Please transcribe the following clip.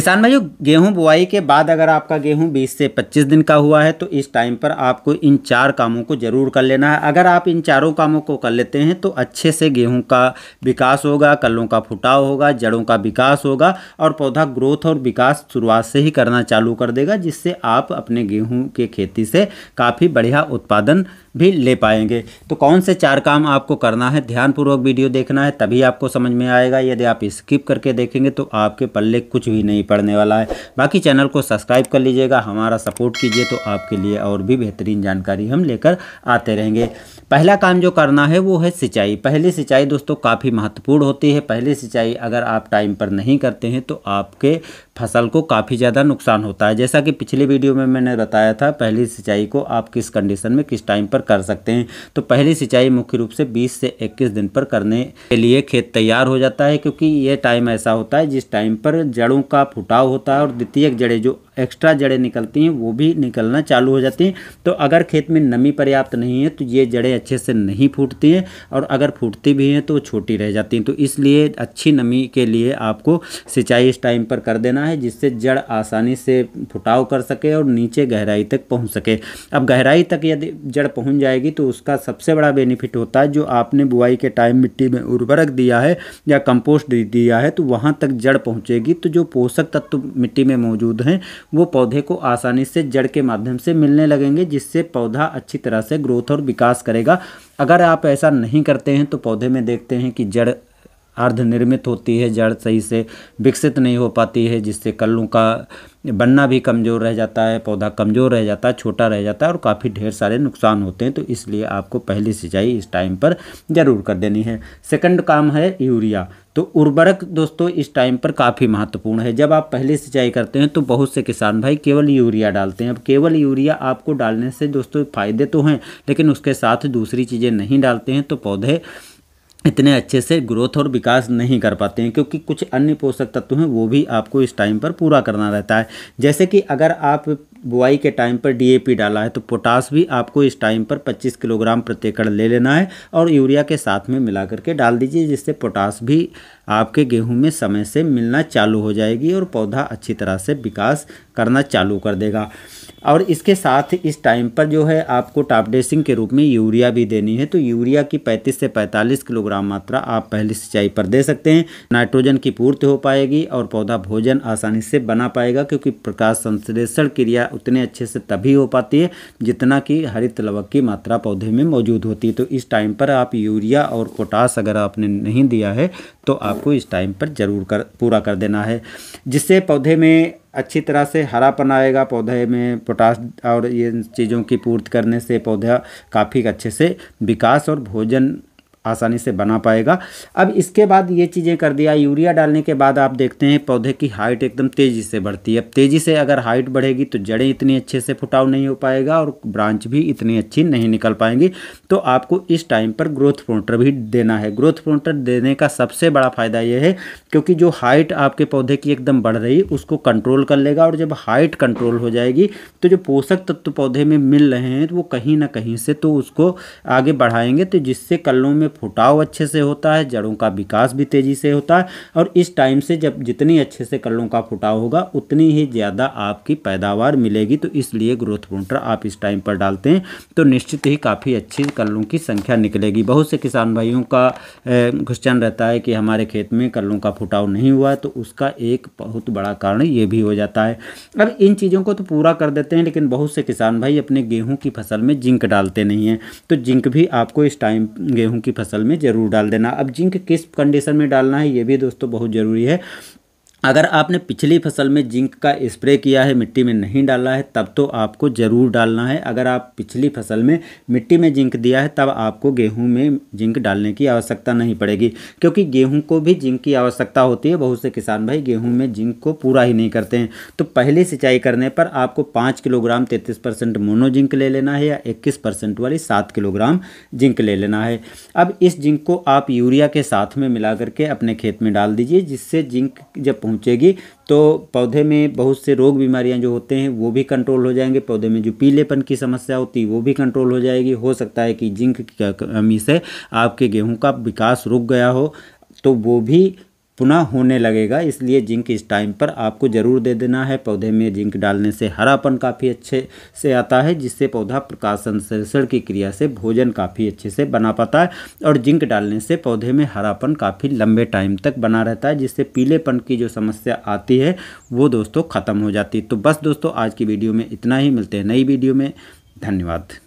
किसान भाइयों गेहूं बुआई के बाद अगर आपका गेहूं 20 से 25 दिन का हुआ है तो इस टाइम पर आपको इन चार कामों को ज़रूर कर लेना है अगर आप इन चारों कामों को कर लेते हैं तो अच्छे से गेहूं का विकास होगा कलों का फुटाव होगा जड़ों का विकास होगा और पौधा ग्रोथ और विकास शुरुआत से ही करना चालू कर देगा जिससे आप अपने गेहूँ के खेती से काफ़ी बढ़िया उत्पादन भी ले पाएंगे तो कौन से चार काम आपको करना है ध्यानपूर्वक वीडियो देखना है तभी आपको समझ में आएगा यदि आप स्किप करके देखेंगे तो आपके पल्ले कुछ भी नहीं पड़ने वाला है बाकी चैनल को सब्सक्राइब कर लीजिएगा हमारा सपोर्ट कीजिए तो आपके लिए और भी बेहतरीन जानकारी हम लेकर आते रहेंगे पहला काम जो करना है वो है सिंचाई पहली सिंचाई दोस्तों काफ़ी महत्वपूर्ण होती है पहली सिंचाई अगर आप टाइम पर नहीं करते हैं तो आपके फसल को काफ़ी ज़्यादा नुकसान होता है जैसा कि पिछले वीडियो में मैंने बताया था पहली सिंचाई को आप किस कंडीशन में किस टाइम पर कर सकते हैं तो पहली सिंचाई मुख्य रूप से 20 से 21 दिन पर करने के लिए खेत तैयार हो जाता है क्योंकि ये टाइम ऐसा होता है जिस टाइम पर जड़ों का फुटाव होता है और द्वितीय जड़ें जो एक्स्ट्रा जड़ें निकलती हैं वो भी निकलना चालू हो जाती हैं तो अगर खेत में नमी पर्याप्त नहीं है तो ये जड़ें अच्छे से नहीं फूटती हैं और अगर फूटती भी हैं तो वो छोटी रह जाती हैं तो इसलिए अच्छी नमी के लिए आपको सिंचाई इस टाइम पर कर देना है जिससे जड़ आसानी से फुटाव कर सके और नीचे गहराई तक पहुँच सके अब गहराई तक यदि जड़ पहुँच जाएगी तो उसका सबसे बड़ा बेनिफिट होता है जो आपने बुआई के टाइम मिट्टी में उर्वरक दिया है या कंपोस्ट दिया है तो वहाँ तक जड़ पहुँचेगी तो जो पोषक तत्व मिट्टी में मौजूद हैं वो पौधे को आसानी से जड़ के माध्यम से मिलने लगेंगे जिससे पौधा अच्छी तरह से ग्रोथ और विकास करेगा अगर आप ऐसा नहीं करते हैं तो पौधे में देखते हैं कि जड़ अर्ध निर्मित होती है जड़ सही से विकसित नहीं हो पाती है जिससे कल्लों का बनना भी कमज़ोर रह जाता है पौधा कमज़ोर रह जाता है छोटा रह जाता है और काफ़ी ढेर सारे नुकसान होते हैं तो इसलिए आपको पहली सिंचाई इस टाइम पर ज़रूर कर देनी है सेकंड काम है यूरिया तो उर्वरक दोस्तों इस टाइम पर काफ़ी महत्वपूर्ण है जब आप पहले सिंचाई करते हैं तो बहुत से किसान भाई केवल यूरिया डालते हैं अब केवल यूरिया आपको डालने से दोस्तों फ़ायदे तो हैं लेकिन उसके साथ दूसरी चीज़ें नहीं डालते हैं तो पौधे इतने अच्छे से ग्रोथ और विकास नहीं कर पाते हैं क्योंकि कुछ अन्य पोषक तत्व हैं वो भी आपको इस टाइम पर पूरा करना रहता है जैसे कि अगर आप बुआई के टाइम पर डीएपी डाला है तो पोटास भी आपको इस टाइम पर 25 किलोग्राम प्रति एकड़ ले लेना है और यूरिया के साथ में मिला करके डाल दीजिए जिससे पोटास भी आपके गेहूं में समय से मिलना चालू हो जाएगी और पौधा अच्छी तरह से विकास करना चालू कर देगा और इसके साथ इस टाइम पर जो है आपको टाप ड्रेसिंग के रूप में यूरिया भी देनी है तो यूरिया की 35 से 45 किलोग्राम मात्रा आप पहली सिंचाई पर दे सकते हैं नाइट्रोजन की पूर्ति हो पाएगी और पौधा भोजन आसानी से बना पाएगा क्योंकि प्रकाश संश्लेषण क्रिया उतने अच्छे से तभी हो पाती है जितना कि हरित लवक की मात्रा पौधे में मौजूद होती है तो इस टाइम पर आप यूरिया और पोटास अगर आपने नहीं दिया है तो आपको इस टाइम पर ज़रूर कर पूरा कर देना है जिससे पौधे में अच्छी तरह से हरापन आएगा पौधे में पोटास और ये चीज़ों की पूर्ति करने से पौधा काफ़ी अच्छे से विकास और भोजन आसानी से बना पाएगा अब इसके बाद ये चीज़ें कर दिया यूरिया डालने के बाद आप देखते हैं पौधे की हाइट एकदम तेज़ी से बढ़ती है अब तेज़ी से अगर हाइट बढ़ेगी तो जड़ें इतनी अच्छे से फुटाव नहीं हो पाएगा और ब्रांच भी इतनी अच्छी नहीं निकल पाएंगी तो आपको इस टाइम पर ग्रोथ प्रोटर भी देना है ग्रोथ प्रोटर देने का सबसे बड़ा फ़ायदा यह है क्योंकि जो हाइट आपके पौधे की एकदम बढ़ रही उसको कंट्रोल कर लेगा और जब हाइट कंट्रोल हो जाएगी तो जो पोषक तत्व पौधे में मिल रहे हैं तो वो कहीं ना कहीं से तो उसको आगे बढ़ाएंगे तो जिससे कलों में फुटाव अच्छे से होता है जड़ों का विकास भी तेज़ी से होता है और इस टाइम से जब जितनी अच्छे से कलों का फुटाव होगा उतनी ही ज़्यादा आपकी पैदावार मिलेगी तो इसलिए ग्रोथ प्रोटर आप इस टाइम पर डालते हैं तो निश्चित ही काफ़ी अच्छी कलों की संख्या निकलेगी बहुत से किसान भाइयों का क्वेश्चन रहता है कि हमारे खेत में कलों का फुटाव नहीं हुआ तो उसका एक बहुत बड़ा कारण ये भी हो जाता है अब इन चीज़ों को तो पूरा कर देते हैं लेकिन बहुत से किसान भाई अपने गेहूँ की फसल में जिंक डालते नहीं हैं तो जिंक भी आपको इस टाइम गेहूँ की फसल में ज़रूर डाल देना अब जिंक किस कंडीशन में डालना है ये भी दोस्तों बहुत ज़रूरी है अगर आपने पिछली फसल में जिंक का स्प्रे किया है मिट्टी में नहीं डाला है तब तो आपको ज़रूर डालना है अगर आप पिछली फसल में मिट्टी में जिंक दिया है तब आपको गेहूं में जिंक डालने की आवश्यकता नहीं पड़ेगी क्योंकि गेहूं को भी जिंक की आवश्यकता होती है बहुत से किसान भाई गेहूं में जिंक को पूरा ही नहीं करते हैं तो पहली सिंचाई करने पर आपको पाँच किलोग्राम तैंतीस परसेंट मोनो जिंक ले लेना है या इक्कीस परसेंट वाली सात किलोग्राम जिंक ले लेना है अब इस जिंक को आप यूरिया के साथ में मिला करके अपने खेत में डाल दीजिए जिससे जिंक जब पहुँचेगी तो पौधे में बहुत से रोग बीमारियाँ जो होते हैं वो भी कंट्रोल हो जाएंगे पौधे में जो पीलेपन की समस्या होती है वो भी कंट्रोल हो जाएगी हो सकता है कि जिंक की कमी से आपके गेहूँ का विकास रुक गया हो तो वो भी पुनः होने लगेगा इसलिए जिंक इस टाइम पर आपको ज़रूर दे देना है पौधे में जिंक डालने से हरापन काफ़ी अच्छे से आता है जिससे पौधा प्रकाश संश्लेषण की क्रिया से भोजन काफ़ी अच्छे से बना पाता है और जिंक डालने से पौधे में हरापन काफ़ी लंबे टाइम तक बना रहता है जिससे पीलेपन की जो समस्या आती है वो दोस्तों ख़त्म हो जाती है तो बस दोस्तों आज की वीडियो में इतना ही मिलते हैं नई वीडियो में धन्यवाद